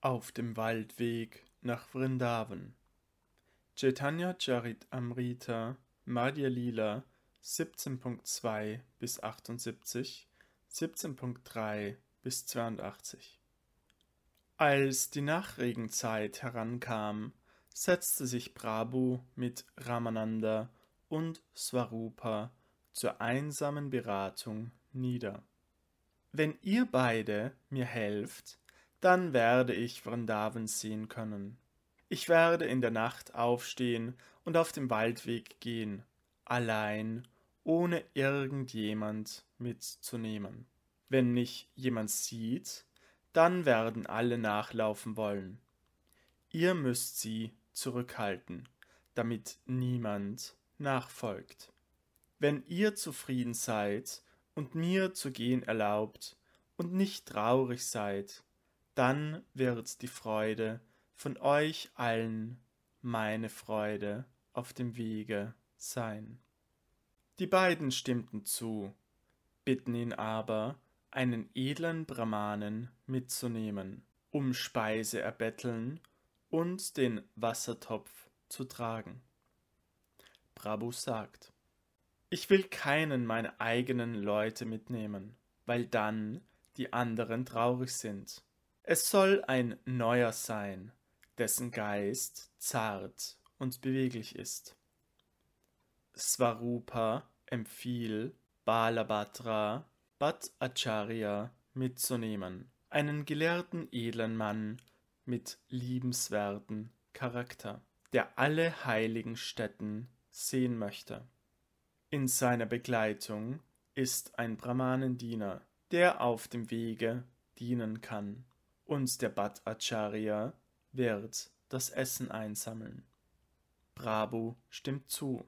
Auf dem Waldweg nach Vrindavan. Chaitanya Charit Amrita, Madhya Lila 17.2 bis 78, 17.3 bis 82. Als die Nachregenzeit herankam, setzte sich Prabhu mit Ramananda und Swarupa zur einsamen Beratung nieder. Wenn ihr beide mir helft, dann werde ich Vrindavan sehen können. Ich werde in der Nacht aufstehen und auf dem Waldweg gehen, allein, ohne irgendjemand mitzunehmen. Wenn mich jemand sieht, dann werden alle nachlaufen wollen. Ihr müsst sie zurückhalten, damit niemand nachfolgt. Wenn ihr zufrieden seid und mir zu gehen erlaubt und nicht traurig seid, dann wird die Freude von euch allen meine Freude auf dem Wege sein. Die beiden stimmten zu, bitten ihn aber, einen edlen Brahmanen mitzunehmen, um Speise erbetteln und den Wassertopf zu tragen. Prabhu sagt, ich will keinen meiner eigenen Leute mitnehmen, weil dann die anderen traurig sind es soll ein neuer sein, dessen Geist zart und beweglich ist. Svarupa empfiehlt Balabhadra Bhattacharya mitzunehmen, einen gelehrten edlen Mann mit liebenswerten Charakter, der alle heiligen Stätten sehen möchte. In seiner Begleitung ist ein Brahmanendiener, der auf dem Wege dienen kann und der Bhattacharya wird das Essen einsammeln. Prabhu stimmt zu.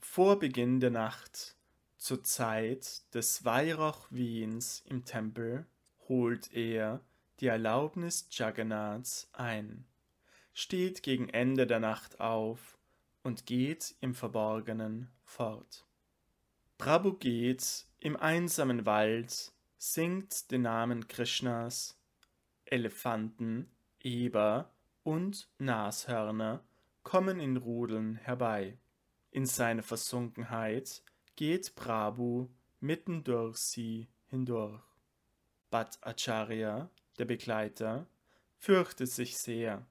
Vor Beginn der Nacht, zur Zeit des Weihrauchwehens im Tempel, holt er die Erlaubnis Jagannaths ein, steht gegen Ende der Nacht auf und geht im Verborgenen fort. Prabhu geht im einsamen Wald, singt den Namen Krishnas Elefanten, Eber und Nashörner kommen in Rudeln herbei. In seiner Versunkenheit geht Prabhu mitten durch sie hindurch. Bhattacharya, der Begleiter, fürchtet sich sehr,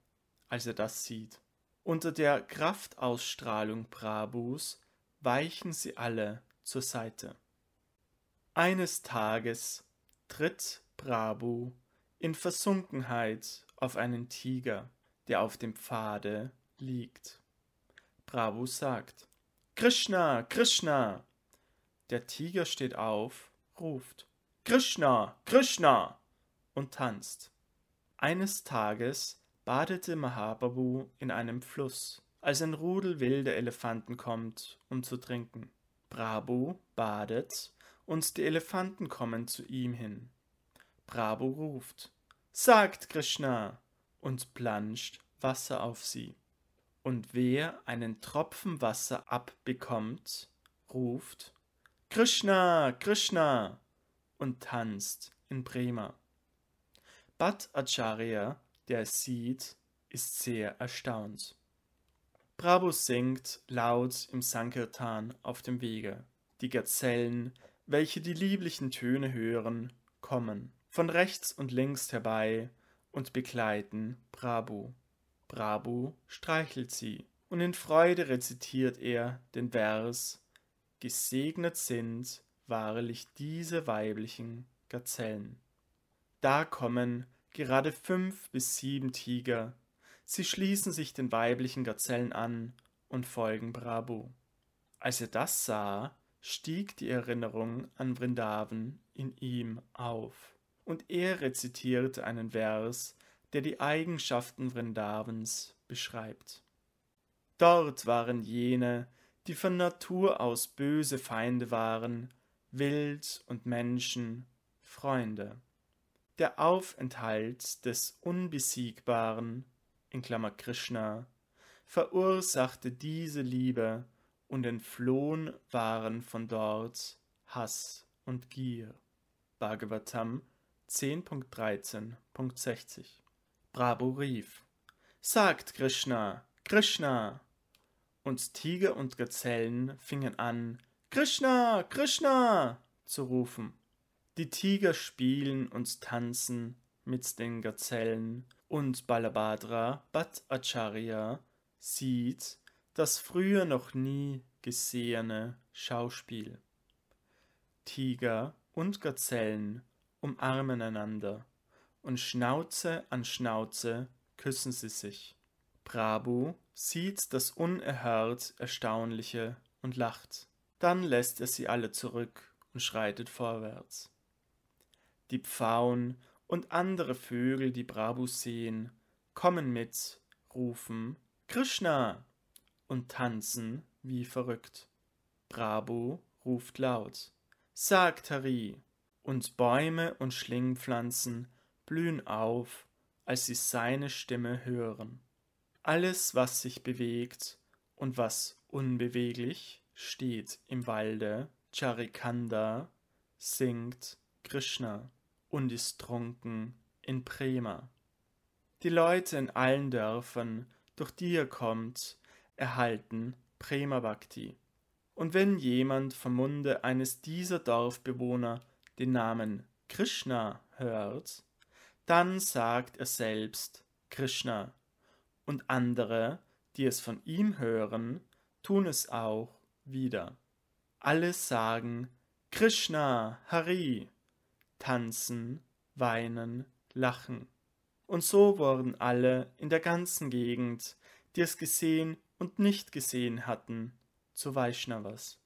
als er das sieht. Unter der Kraftausstrahlung Prabhus weichen sie alle zur Seite. Eines Tages tritt Prabhu in Versunkenheit auf einen Tiger, der auf dem Pfade liegt. Prabhu sagt, Krishna, Krishna! Der Tiger steht auf, ruft, Krishna, Krishna! und tanzt. Eines Tages badete Mahababu in einem Fluss, als ein Rudel wilder Elefanten kommt, um zu trinken. Prabhu badet und die Elefanten kommen zu ihm hin. Bravo ruft, sagt Krishna und planscht Wasser auf sie. Und wer einen Tropfen Wasser abbekommt, ruft Krishna, Krishna und tanzt in Bremer. Bhatt Acharya, der es sieht, ist sehr erstaunt. Prabhu singt laut im Sankirtan auf dem Wege. Die Gazellen, welche die lieblichen Töne hören, kommen von rechts und links herbei und begleiten Brabu. Brabu streichelt sie, und in Freude rezitiert er den Vers Gesegnet sind wahrlich diese weiblichen Gazellen. Da kommen gerade fünf bis sieben Tiger, sie schließen sich den weiblichen Gazellen an und folgen Brabu. Als er das sah, stieg die Erinnerung an Vrindavan in ihm auf und er rezitierte einen Vers, der die Eigenschaften Vrindavens beschreibt. Dort waren jene, die von Natur aus böse Feinde waren, Wild und Menschen, Freunde. Der Aufenthalt des Unbesiegbaren, in Klammer Krishna, verursachte diese Liebe und entflohen waren von dort Hass und Gier. Bhagavatam 10.13.60 Bravo rief: Sagt Krishna, Krishna! Und Tiger und Gazellen fingen an, Krishna, Krishna! zu rufen. Die Tiger spielen und tanzen mit den Gazellen und Balabhadra Bhattacharya sieht das früher noch nie gesehene Schauspiel. Tiger und Gazellen umarmen einander und Schnauze an Schnauze küssen sie sich. Brabo sieht das unerhört Erstaunliche und lacht. Dann lässt er sie alle zurück und schreitet vorwärts. Die Pfauen und andere Vögel, die Brabo sehen, kommen mit, rufen Krishna und tanzen wie verrückt. Brabo ruft laut Sagt Hari, und Bäume und Schlingpflanzen blühen auf, als sie seine Stimme hören. Alles, was sich bewegt und was unbeweglich steht im Walde, Charikanda, singt Krishna und ist trunken in Prema. Die Leute in allen Dörfern, durch die er kommt, erhalten Prema Bhakti. Und wenn jemand vom Munde eines dieser Dorfbewohner den Namen Krishna hört, dann sagt er selbst Krishna. Und andere, die es von ihm hören, tun es auch wieder. Alle sagen Krishna, Hari, tanzen, weinen, lachen. Und so wurden alle in der ganzen Gegend, die es gesehen und nicht gesehen hatten, zu Vaishnavas.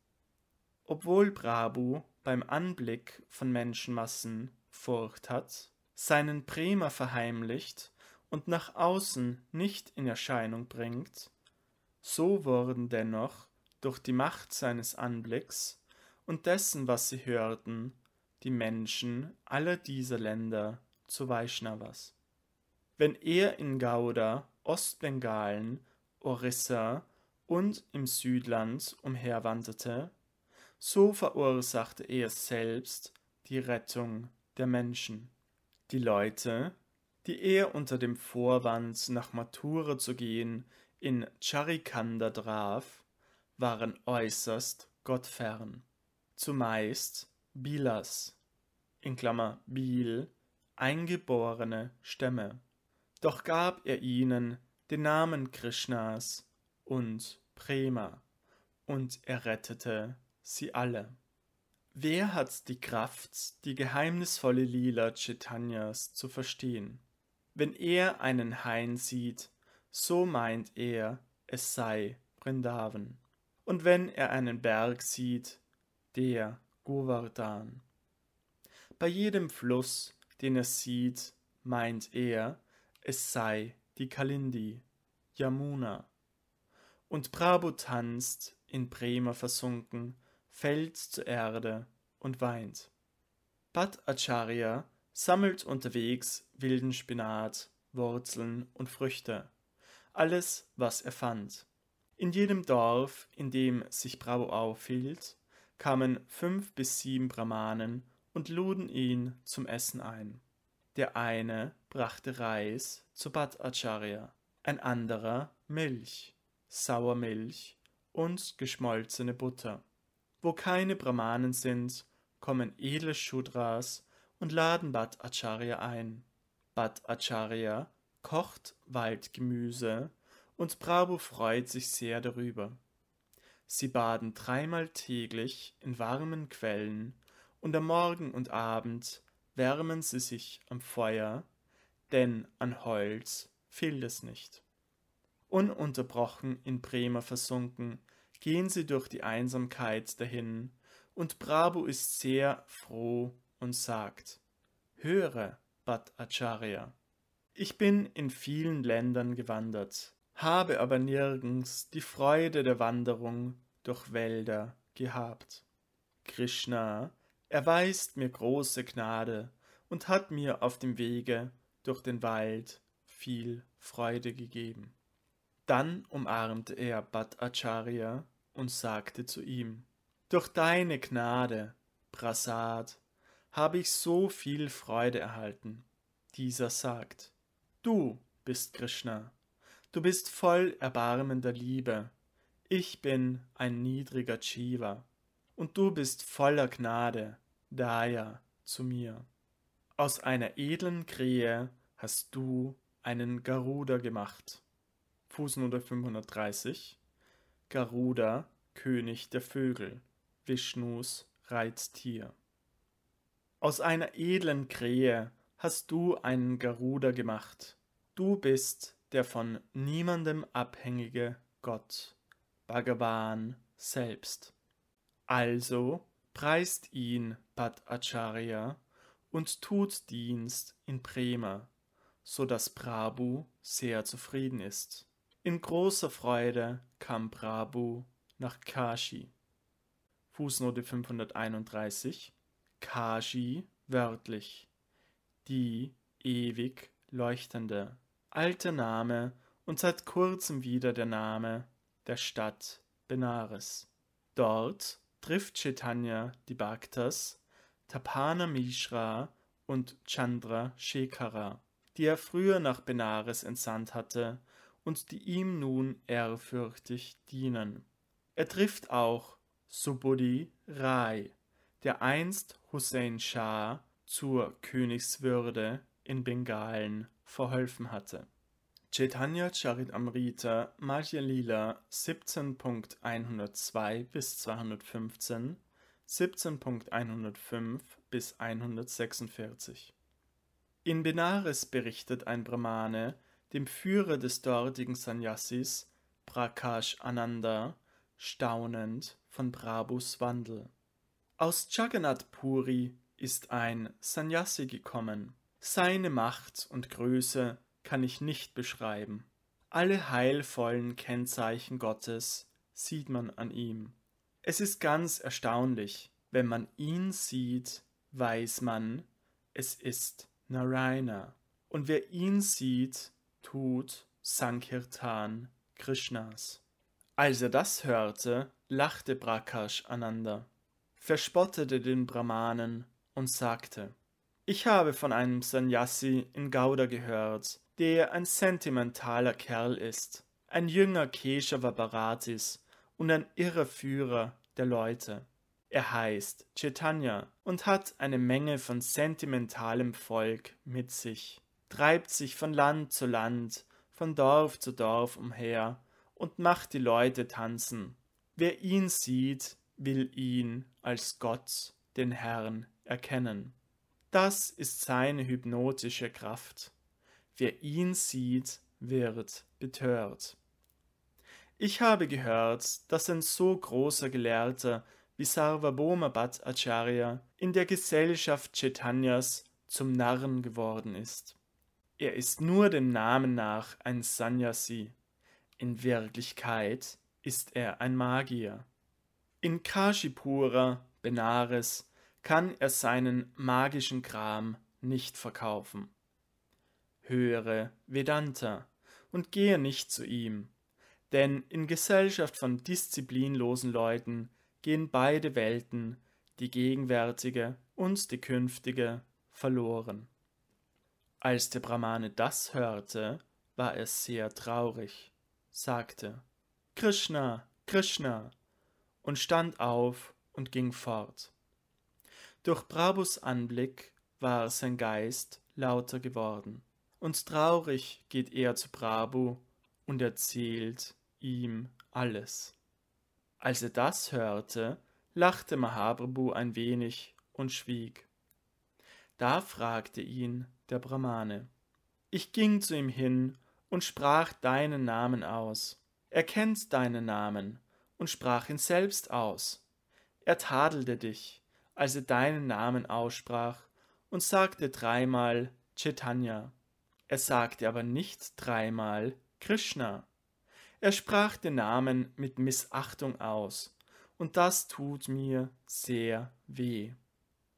Obwohl Prabhu beim Anblick von Menschenmassen Furcht hat, seinen Bremer verheimlicht und nach außen nicht in Erscheinung bringt, so wurden dennoch durch die Macht seines Anblicks und dessen, was sie hörten, die Menschen aller dieser Länder zu Vaishnavas. Wenn er in Gauda, Ostbengalen, Orissa und im Südland umherwanderte, so verursachte er selbst die Rettung der Menschen. Die Leute, die er unter dem Vorwand nach Mathura zu gehen in Charikanda traf, waren äußerst gottfern. Zumeist Bilas, in Klammer Bil, eingeborene Stämme. Doch gab er ihnen den Namen Krishnas und Prema und errettete sie alle. Wer hat die Kraft, die geheimnisvolle Lila Chaitanyas zu verstehen? Wenn er einen Hain sieht, so meint er, es sei Vrindavan. Und wenn er einen Berg sieht, der Govardhan. Bei jedem Fluss, den er sieht, meint er, es sei die Kalindi, Yamuna. Und Prabhu tanzt, in Bremer versunken, fällt zur Erde und weint. Acharya sammelt unterwegs wilden Spinat, Wurzeln und Früchte, alles, was er fand. In jedem Dorf, in dem sich Bravo aufhielt, kamen fünf bis sieben Brahmanen und luden ihn zum Essen ein. Der eine brachte Reis zu Acharya, ein anderer Milch, Sauermilch und geschmolzene Butter. Wo keine Brahmanen sind, kommen edle Shudras und laden Bhatt Acharya ein. Bhatt Acharya kocht Waldgemüse und Prabhu freut sich sehr darüber. Sie baden dreimal täglich in warmen Quellen und am Morgen und Abend wärmen sie sich am Feuer, denn an Holz fehlt es nicht. Ununterbrochen in Bremer versunken, gehen sie durch die Einsamkeit dahin, und Brabo ist sehr froh und sagt, Höre, Bhattacharya, ich bin in vielen Ländern gewandert, habe aber nirgends die Freude der Wanderung durch Wälder gehabt. Krishna erweist mir große Gnade und hat mir auf dem Wege durch den Wald viel Freude gegeben. Dann umarmte er Bhattacharya und sagte zu ihm, Durch deine Gnade, Prasad, habe ich so viel Freude erhalten. Dieser sagt, Du bist Krishna, du bist voll erbarmender Liebe, ich bin ein niedriger Jiva, und du bist voller Gnade, Daya, zu mir. Aus einer edlen Krähe hast du einen Garuda gemacht. Fußnote 530 Garuda, König der Vögel, Vishnus Reiztier. Aus einer edlen Krähe hast du einen Garuda gemacht. Du bist der von niemandem abhängige Gott, Bhagavan selbst. Also preist ihn, Bhattacharya, und tut Dienst in Prema, so dass Prabhu sehr zufrieden ist. In großer Freude kam Prabhu nach Kashi. Fußnote 531. Kashi wörtlich. Die ewig leuchtende. Alter Name und seit kurzem wieder der Name der Stadt Benares. Dort trifft Chaitanya die Bhaktas, Tapana Mishra und Chandra Shekhara, die er früher nach Benares entsandt hatte und die ihm nun ehrfürchtig dienen. Er trifft auch Subudi Rai, der einst Hussein Schah zur Königswürde in Bengalen verholfen hatte. Chaitanya Charitamrita Amrita Madhya Lila 17.102 bis 215, 17.105 bis 146. In Benares berichtet ein Brahmane, dem Führer des dortigen Sannyasis, Prakash Ananda, staunend von Brabus Wandel. Aus Jagannath Puri ist ein Sannyasi gekommen. Seine Macht und Größe kann ich nicht beschreiben. Alle heilvollen Kennzeichen Gottes sieht man an ihm. Es ist ganz erstaunlich, wenn man ihn sieht, weiß man, es ist Narayana. Und wer ihn sieht, Tod Sankirtan Krishnas. Als er das hörte, lachte Prakash Ananda, verspottete den Brahmanen und sagte, ich habe von einem Sannyasi in Gouda gehört, der ein sentimentaler Kerl ist, ein jünger Keshava und ein Irreführer der Leute. Er heißt Chaitanya und hat eine Menge von sentimentalem Volk mit sich treibt sich von Land zu Land, von Dorf zu Dorf umher und macht die Leute tanzen. Wer ihn sieht, will ihn als Gott, den Herrn, erkennen. Das ist seine hypnotische Kraft. Wer ihn sieht, wird betört. Ich habe gehört, dass ein so großer Gelehrter wie Sarvabhaumabhat Acharya in der Gesellschaft Chaitanyas zum Narren geworden ist. Er ist nur dem Namen nach ein Sanyasi. In Wirklichkeit ist er ein Magier. In Kashipura, Benares, kann er seinen magischen Kram nicht verkaufen. Höre Vedanta und gehe nicht zu ihm, denn in Gesellschaft von disziplinlosen Leuten gehen beide Welten, die gegenwärtige und die künftige, verloren. Als der Brahmane das hörte, war er sehr traurig, sagte Krishna, Krishna und stand auf und ging fort. Durch Prabhus Anblick war sein Geist lauter geworden, und traurig geht er zu Prabhu und erzählt ihm alles. Als er das hörte, lachte Mahabrabhu ein wenig und schwieg. Da fragte ihn der Brahmane. Ich ging zu ihm hin und sprach deinen Namen aus. Er kennt deinen Namen und sprach ihn selbst aus. Er tadelte dich, als er deinen Namen aussprach und sagte dreimal Chaitanya. Er sagte aber nicht dreimal Krishna. Er sprach den Namen mit Missachtung aus, und das tut mir sehr weh.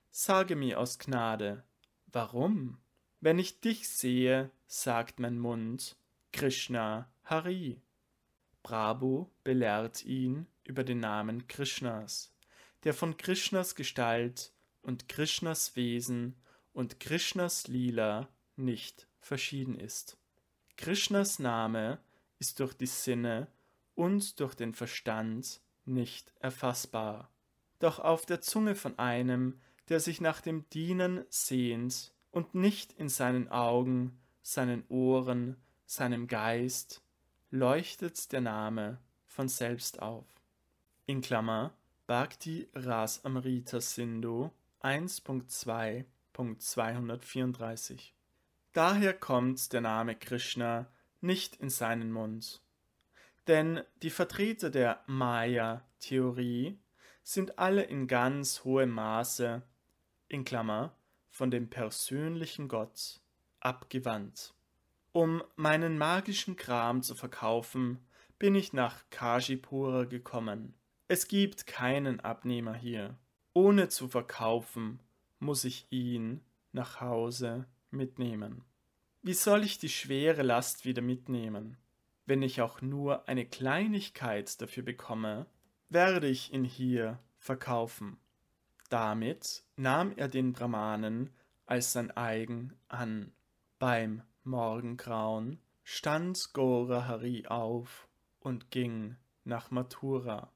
Sage mir aus Gnade, warum? Wenn ich dich sehe, sagt mein Mund Krishna Hari. Prabhu belehrt ihn über den Namen Krishnas, der von Krishnas Gestalt und Krishnas Wesen und Krishnas Lila nicht verschieden ist. Krishnas Name ist durch die Sinne und durch den Verstand nicht erfassbar. Doch auf der Zunge von einem, der sich nach dem Dienen sehnt, und nicht in seinen Augen, seinen Ohren, seinem Geist leuchtet der Name von selbst auf. In Klammer Bhakti Ras Amrita Sindhu 1.2.234 Daher kommt der Name Krishna nicht in seinen Mund. Denn die Vertreter der Maya-Theorie sind alle in ganz hohem Maße, in Klammer, von dem persönlichen Gott abgewandt. Um meinen magischen Kram zu verkaufen, bin ich nach Kajipura gekommen. Es gibt keinen Abnehmer hier. Ohne zu verkaufen, muss ich ihn nach Hause mitnehmen. Wie soll ich die schwere Last wieder mitnehmen? Wenn ich auch nur eine Kleinigkeit dafür bekomme, werde ich ihn hier verkaufen. Damit nahm er den Brahmanen als sein eigen an. Beim Morgengrauen stand Gora Hari auf und ging nach Mathura.